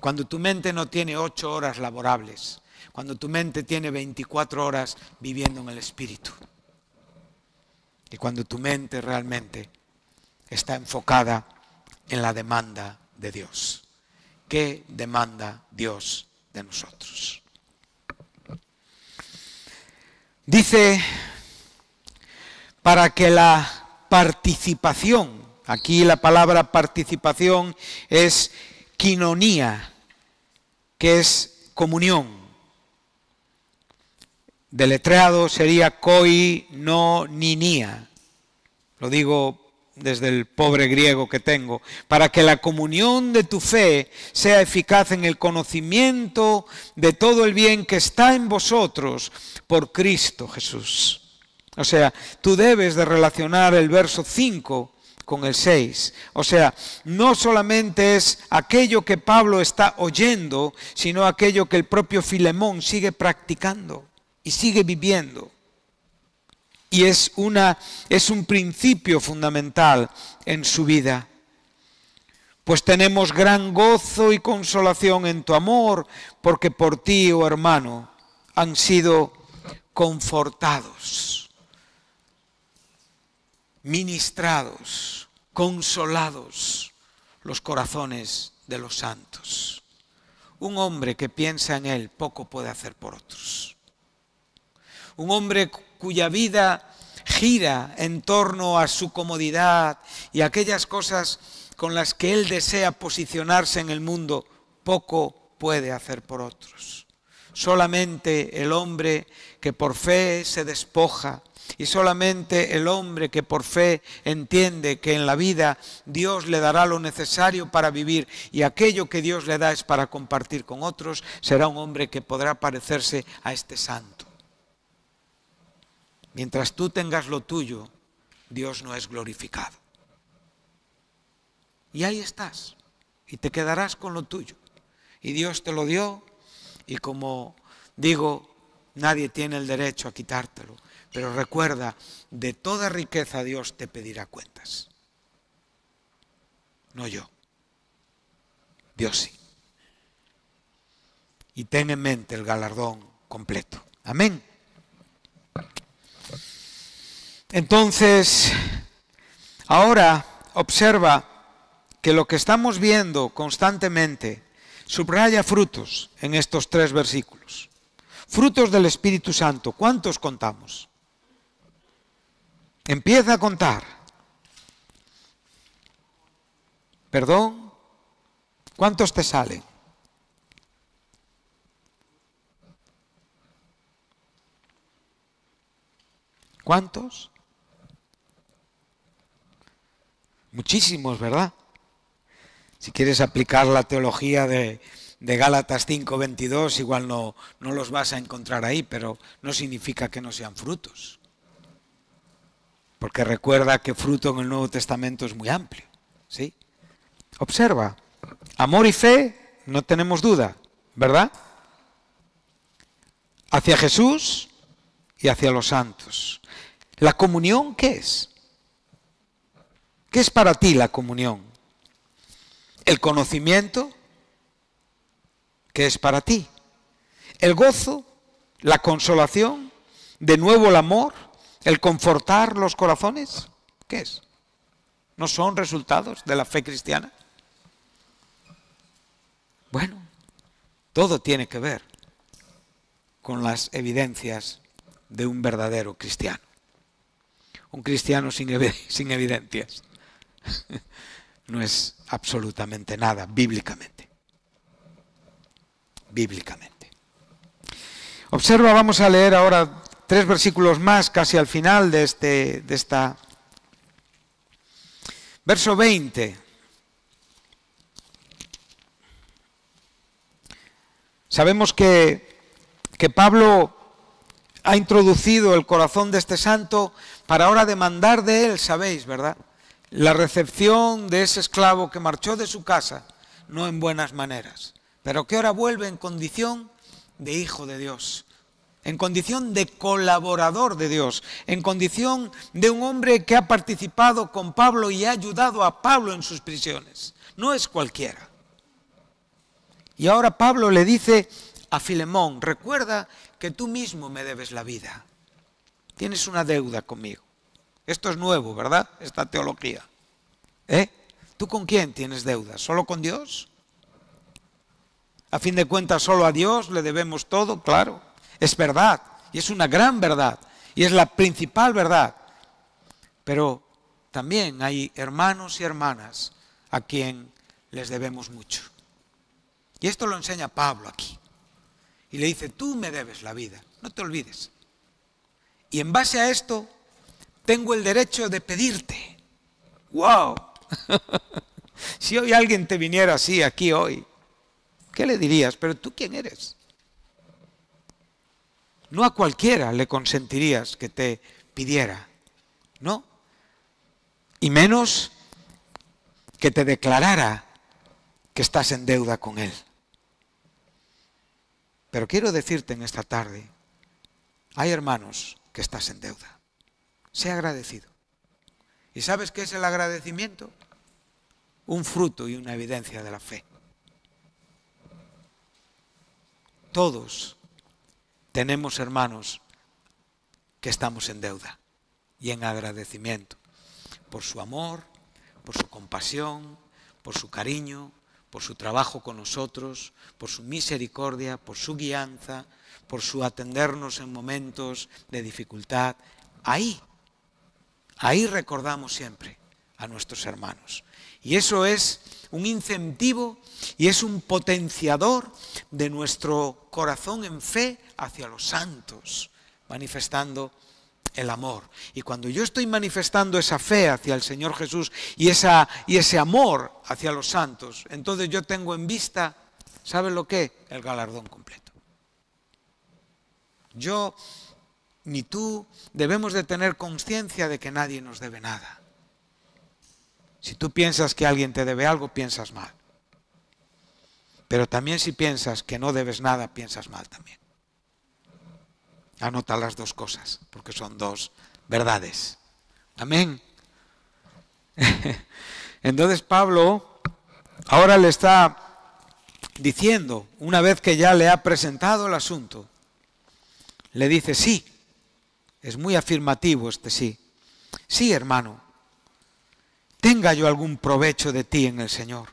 Cuando tu mente no tiene ocho horas laborables. Cuando tu mente tiene 24 horas viviendo en el Espíritu. Y cuando tu mente realmente está enfocada en la demanda de Dios. ¿Qué demanda Dios de nosotros. Dice, para que la participación, aquí la palabra participación es quinonía, que es comunión. Deletreado sería coi no Lo digo desde el pobre griego que tengo, para que la comunión de tu fe sea eficaz en el conocimiento de todo el bien que está en vosotros por Cristo Jesús. O sea, tú debes de relacionar el verso 5 con el 6. O sea, no solamente es aquello que Pablo está oyendo, sino aquello que el propio Filemón sigue practicando y sigue viviendo y es, una, es un principio fundamental en su vida. Pues tenemos gran gozo y consolación en tu amor, porque por ti, oh hermano, han sido confortados, ministrados, consolados los corazones de los santos. Un hombre que piensa en él poco puede hacer por otros. Un hombre cuya vida gira en torno a su comodidad y aquellas cosas con las que él desea posicionarse en el mundo, poco puede hacer por otros. Solamente el hombre que por fe se despoja y solamente el hombre que por fe entiende que en la vida Dios le dará lo necesario para vivir y aquello que Dios le da es para compartir con otros, será un hombre que podrá parecerse a este santo. Mientras tú tengas lo tuyo, Dios no es glorificado. Y ahí estás, y te quedarás con lo tuyo. Y Dios te lo dio, y como digo, nadie tiene el derecho a quitártelo. Pero recuerda, de toda riqueza Dios te pedirá cuentas. No yo. Dios sí. Y ten en mente el galardón completo. Amén. Entonces, ahora observa que lo que estamos viendo constantemente subraya frutos en estos tres versículos. Frutos del Espíritu Santo. ¿Cuántos contamos? Empieza a contar. ¿Perdón? ¿Cuántos te salen? ¿Cuántos? Muchísimos, ¿verdad? Si quieres aplicar la teología de, Gálatas Gálatas 5:22, igual no, no los vas a encontrar ahí, pero no significa que no sean frutos. Porque recuerda que fruto en el Nuevo Testamento es muy amplio. ¿sí? Observa, amor y fe, no tenemos duda, ¿verdad? Hacia Jesús y hacia los santos. ¿La comunión qué es? ¿Qué es para ti la comunión? El conocimiento, ¿Qué es para ti. El gozo, la consolación, de nuevo el amor, el confortar los corazones, ¿qué es? ¿No son resultados de la fe cristiana? Bueno, todo tiene que ver con las evidencias de un verdadero cristiano. Un cristiano sin evidencias no es absolutamente nada, bíblicamente. Bíblicamente. Observa, vamos a leer ahora tres versículos más, casi al final de, este, de esta... Verso 20. Sabemos que, que Pablo ha introducido el corazón de este santo para ahora demandar de él, sabéis, ¿verdad? la recepción de ese esclavo que marchó de su casa, no en buenas maneras, pero que ahora vuelve en condición de hijo de Dios, en condición de colaborador de Dios, en condición de un hombre que ha participado con Pablo y ha ayudado a Pablo en sus prisiones. No es cualquiera. Y ahora Pablo le dice a Filemón, recuerda que tú mismo me debes la vida. Tienes una deuda conmigo. Esto es nuevo, ¿verdad? Esta teología. ¿Eh? ¿Tú con quién tienes deudas? ¿Solo con Dios? A fin de cuentas, solo a Dios le debemos todo, claro. Es verdad, y es una gran verdad, y es la principal verdad. Pero también hay hermanos y hermanas a quien les debemos mucho. Y esto lo enseña Pablo aquí. Y le dice, tú me debes la vida, no te olvides. Y en base a esto, tengo el derecho de pedirte. ¡Wow! si hoy alguien te viniera así aquí hoy, ¿qué le dirías? Pero tú quién eres? No a cualquiera le consentirías que te pidiera, ¿no? Y menos que te declarara que estás en deuda con él. Pero quiero decirte en esta tarde, hay hermanos que estás en deuda. Sé agradecido. ¿Y sabes qué es el agradecimiento? Un fruto y una evidencia de la fe. Todos tenemos hermanos que estamos en deuda y en agradecimiento por su amor, por su compasión, por su cariño, por su trabajo con nosotros, por su misericordia, por su guianza, por su atendernos en momentos de dificultad. Ahí Ahí recordamos siempre a nuestros hermanos. Y eso es un incentivo y es un potenciador de nuestro corazón en fe hacia los santos, manifestando el amor. Y cuando yo estoy manifestando esa fe hacia el Señor Jesús y, esa, y ese amor hacia los santos, entonces yo tengo en vista, ¿sabe lo que? El galardón completo. Yo ni tú debemos de tener conciencia de que nadie nos debe nada. Si tú piensas que alguien te debe algo, piensas mal. Pero también si piensas que no debes nada, piensas mal también. Anota las dos cosas, porque son dos verdades. Amén. Entonces Pablo ahora le está diciendo, una vez que ya le ha presentado el asunto, le dice, sí, es muy afirmativo este sí. Sí, hermano, tenga yo algún provecho de ti en el Señor.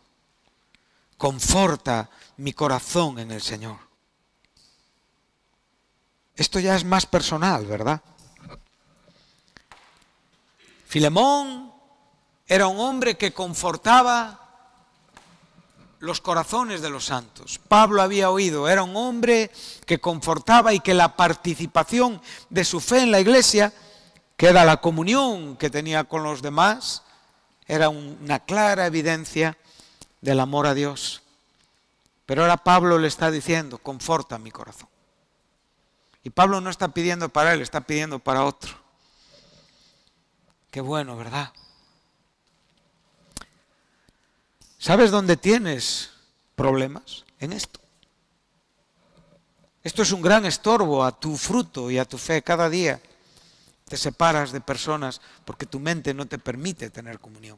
Conforta mi corazón en el Señor. Esto ya es más personal, ¿verdad? Filemón era un hombre que confortaba los corazones de los santos. Pablo había oído, era un hombre que confortaba y que la participación de su fe en la iglesia, que era la comunión que tenía con los demás, era una clara evidencia del amor a Dios. Pero ahora Pablo le está diciendo, conforta mi corazón. Y Pablo no está pidiendo para él, está pidiendo para otro. Qué bueno, ¿verdad? ¿Sabes dónde tienes problemas? En esto. Esto es un gran estorbo a tu fruto y a tu fe. Cada día te separas de personas porque tu mente no te permite tener comunión.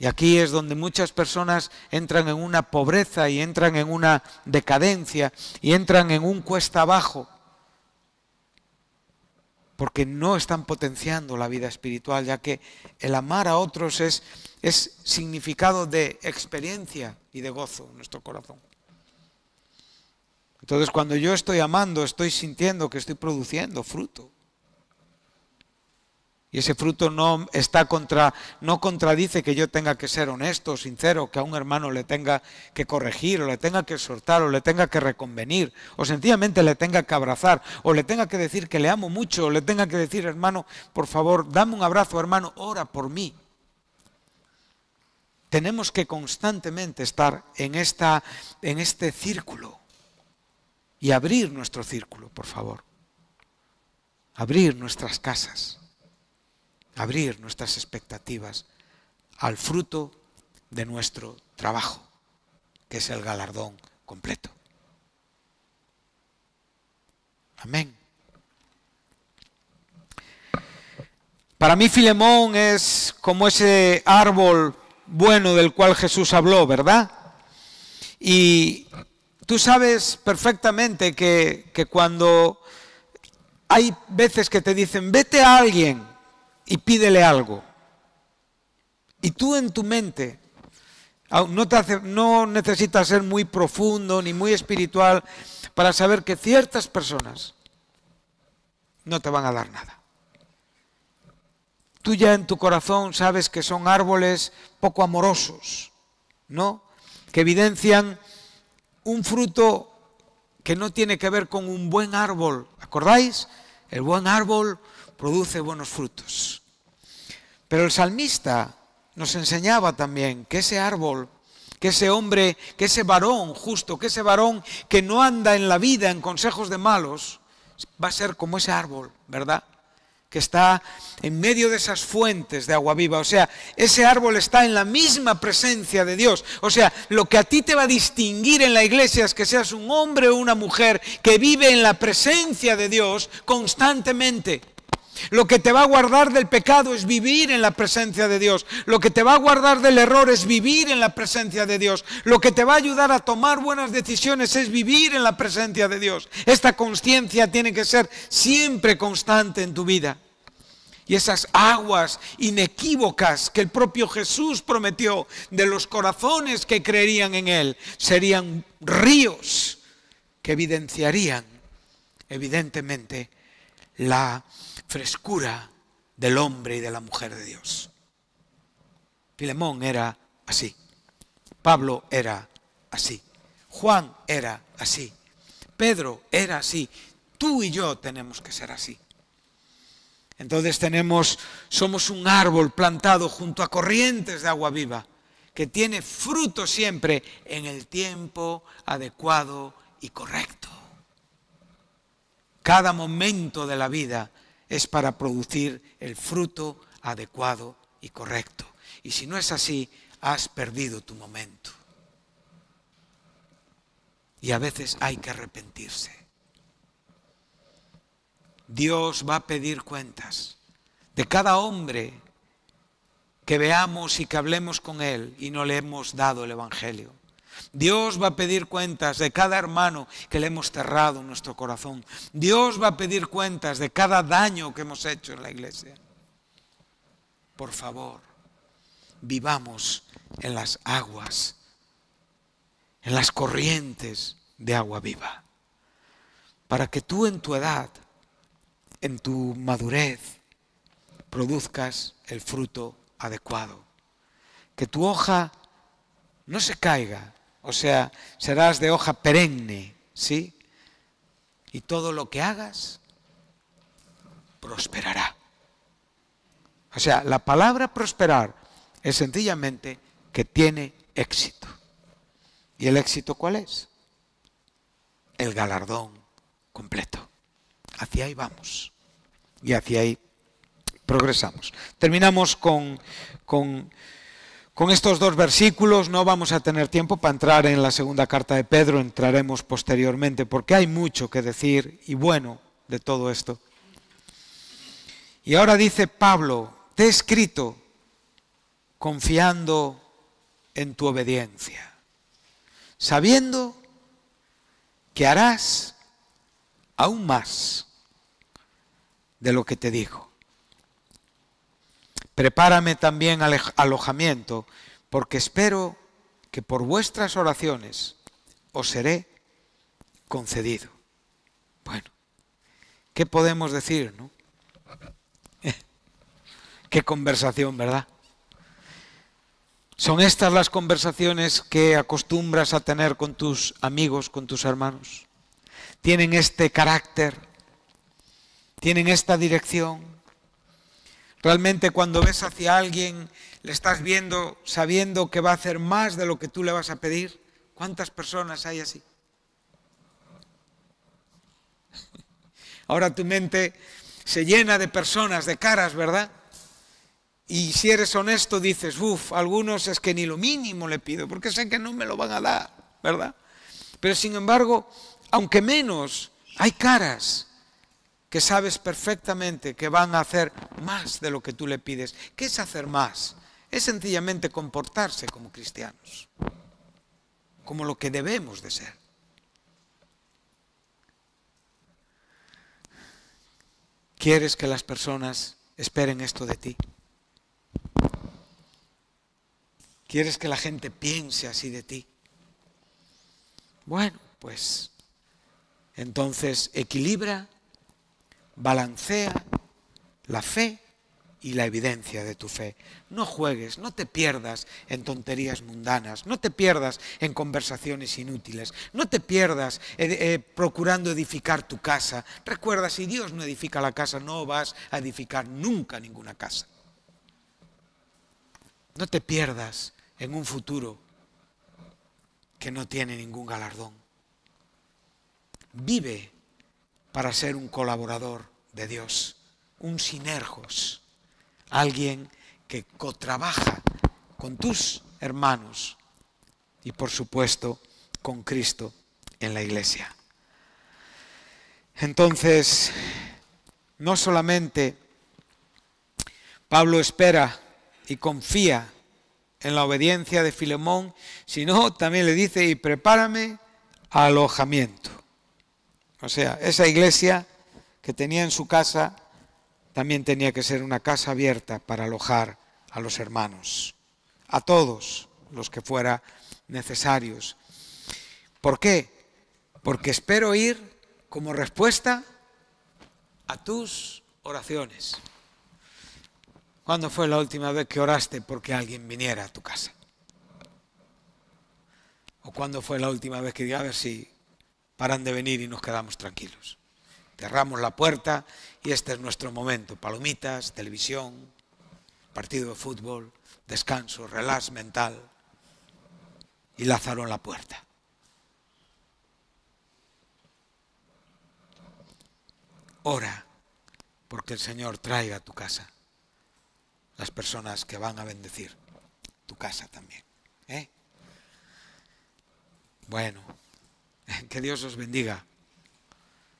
Y aquí es donde muchas personas entran en una pobreza y entran en una decadencia y entran en un cuesta abajo porque no están potenciando la vida espiritual, ya que el amar a otros es, significado de experiencia y de gozo en nuestro corazón. Entonces, cuando yo estoy amando, estoy sintiendo que estoy produciendo fruto. Y ese fruto no está contra, no contradice que yo tenga que ser honesto, sincero, que a un hermano le tenga que corregir, o le tenga que exhortar, o le tenga que reconvenir, o sencillamente le tenga que abrazar, o le tenga que decir que le amo mucho, o le tenga que decir, hermano, por favor, dame un abrazo, hermano, ora por mí. Tenemos que constantemente estar en, esta, en este círculo y abrir nuestro círculo, por favor. Abrir nuestras casas abrir nuestras expectativas al fruto de nuestro trabajo, que es el galardón completo. Amén. Para mí Filemón es como ese árbol bueno del cual Jesús habló, ¿verdad? Y tú sabes perfectamente que, que cuando hay veces que te dicen, vete a alguien y pídele algo. Y tú en tu mente, no, necesitas ser muy profundo ni muy espiritual para saber que ciertas personas no te van a dar nada. Tú ya en tu corazón sabes que son árboles poco amorosos, ¿no? Que evidencian un fruto que no tiene que ver con un buen árbol. ¿Acordáis? El buen árbol produce buenos frutos. Pero el salmista nos enseñaba también que ese árbol, que ese hombre, que ese varón justo, que ese varón que no anda en la vida en consejos de malos, va a ser como ese árbol, ¿verdad? Que está en medio de esas fuentes de agua viva. O sea, ese árbol está en la misma presencia de Dios. O sea, lo que a ti te va a distinguir en la iglesia es que seas un hombre o una mujer que vive en la presencia de Dios constantemente. Lo que te va a guardar del pecado es vivir en la presencia de Dios. Lo que te va a guardar del error es vivir en la presencia de Dios. Lo que te va a ayudar a tomar buenas decisiones es vivir en la presencia de Dios. Esta conciencia tiene que ser siempre constante en tu vida. Y esas aguas inequívocas que el propio Jesús prometió de los corazones que creerían en Él serían ríos que evidenciarían evidentemente la frescura del hombre y de la mujer de Dios. Filemón era así, Pablo era así, Juan era así, Pedro era así, tú y yo tenemos que ser así. Entonces tenemos, somos un árbol plantado junto a corrientes de agua viva, que tiene fruto siempre en el tiempo adecuado y correcto. Cada momento de la vida es para producir el fruto adecuado y correcto. Y si no es así, has perdido tu momento. Y a veces hay que arrepentirse. Dios va a pedir cuentas de cada hombre que veamos y que hablemos con Él y no le hemos dado el Evangelio. Dios va a pedir cuentas de cada hermano que le hemos cerrado nuestro corazón. Dios va a pedir cuentas de cada daño que hemos hecho en la iglesia. Por favor, vivamos en las aguas, en las corrientes de agua viva, para que tú en tu edad, en tu madurez, produzcas el fruto adecuado. Que tu hoja no se caiga, o sea, serás de hoja perenne, ¿sí? Y todo lo que hagas prosperará. O sea, la palabra prosperar es sencillamente que tiene éxito. ¿Y el éxito cuál es? El galardón completo. Hacia ahí vamos. Y hacia ahí progresamos. Terminamos con, con con estos dos versículos no vamos a tener tiempo para entrar en la segunda carta de Pedro, entraremos posteriormente, porque hay mucho que decir y bueno de todo esto. Y ahora dice Pablo, te he escrito confiando en tu obediencia, sabiendo que harás aún más de lo que te dijo. Prepárame también alojamiento, porque espero que por vuestras oraciones os seré concedido. Bueno, ¿qué podemos decir, no? Qué conversación, ¿verdad? ¿Son estas las conversaciones que acostumbras a tener con tus amigos, con tus hermanos? ¿Tienen este carácter? ¿Tienen esta dirección? Realmente cuando ves hacia alguien, le estás viendo sabiendo que va a hacer más de lo que tú le vas a pedir. ¿Cuántas personas hay así? Ahora tu mente se llena de personas, de caras, ¿verdad? Y si eres honesto dices, uff, algunos es que ni lo mínimo le pido, porque sé que no me lo van a dar, ¿verdad? Pero sin embargo, aunque menos, hay caras que sabes perfectamente que van a hacer más de lo que tú le pides. ¿Qué es hacer más? Es sencillamente comportarse como cristianos, como lo que debemos de ser. ¿Quieres que las personas esperen esto de ti? ¿Quieres que la gente piense así de ti? Bueno, pues entonces equilibra Balancea la fe y la evidencia de tu fe. No juegues, no te pierdas en tonterías mundanas, no te pierdas en conversaciones inútiles, no te pierdas eh, eh, procurando edificar tu casa. Recuerda, si Dios no edifica la casa, no vas a edificar nunca ninguna casa. No te pierdas en un futuro que no tiene ningún galardón. Vive para ser un colaborador de Dios, un sinergos, alguien que trabaja con tus hermanos y por supuesto con Cristo en la iglesia. Entonces, no solamente Pablo espera y confía en la obediencia de Filemón, sino también le dice, y prepárame alojamiento. O sea, esa iglesia que tenía en su casa también tenía que ser una casa abierta para alojar a los hermanos, a todos los que fuera necesarios. ¿Por qué? Porque espero ir como respuesta a tus oraciones. ¿Cuándo fue la última vez que oraste porque alguien viniera a tu casa? ¿O cuándo fue la última vez que dije, a ver si paran de venir y nos quedamos tranquilos. Cerramos la puerta y este es nuestro momento. Palomitas, televisión, partido de fútbol, descanso, relax mental. Y Lázaro la puerta. Ora porque el Señor traiga a tu casa las personas que van a bendecir tu casa también. ¿eh? Bueno. Que Dios os bendiga.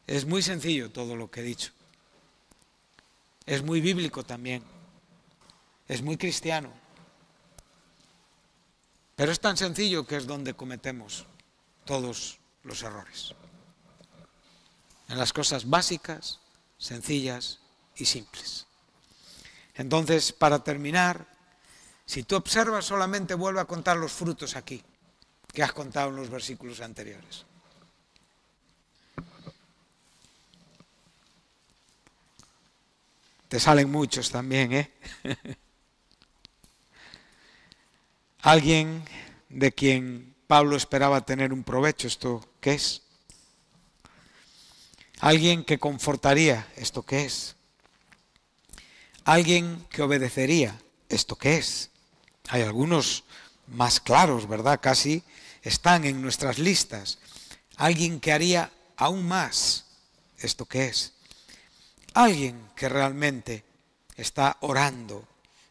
Es muy sencillo todo lo que he dicho. Es muy bíblico también. Es muy cristiano. Pero es tan sencillo que es donde cometemos todos los errores. En las cosas básicas, sencillas y simples. Entonces, para terminar, si tú observas solamente vuelve a contar los frutos aquí, que has contado en los versículos anteriores. Te salen muchos también, ¿eh? Alguien de quien Pablo esperaba tener un provecho, ¿esto qué es? Alguien que confortaría, ¿esto qué es? Alguien que obedecería, ¿esto qué es? Hay algunos más claros, ¿verdad? Casi están en nuestras listas. Alguien que haría aún más, ¿esto qué es? alguien que realmente está orando,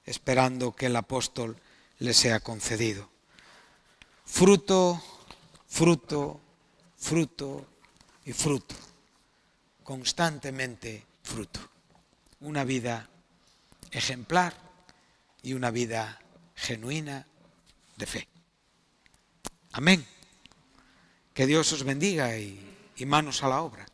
esperando que el apóstol le sea concedido. Fruto, fruto, fruto y fruto. Constantemente fruto. Una vida ejemplar y una vida genuina de fe. Amén. Que Dios os bendiga y, y manos a la obra.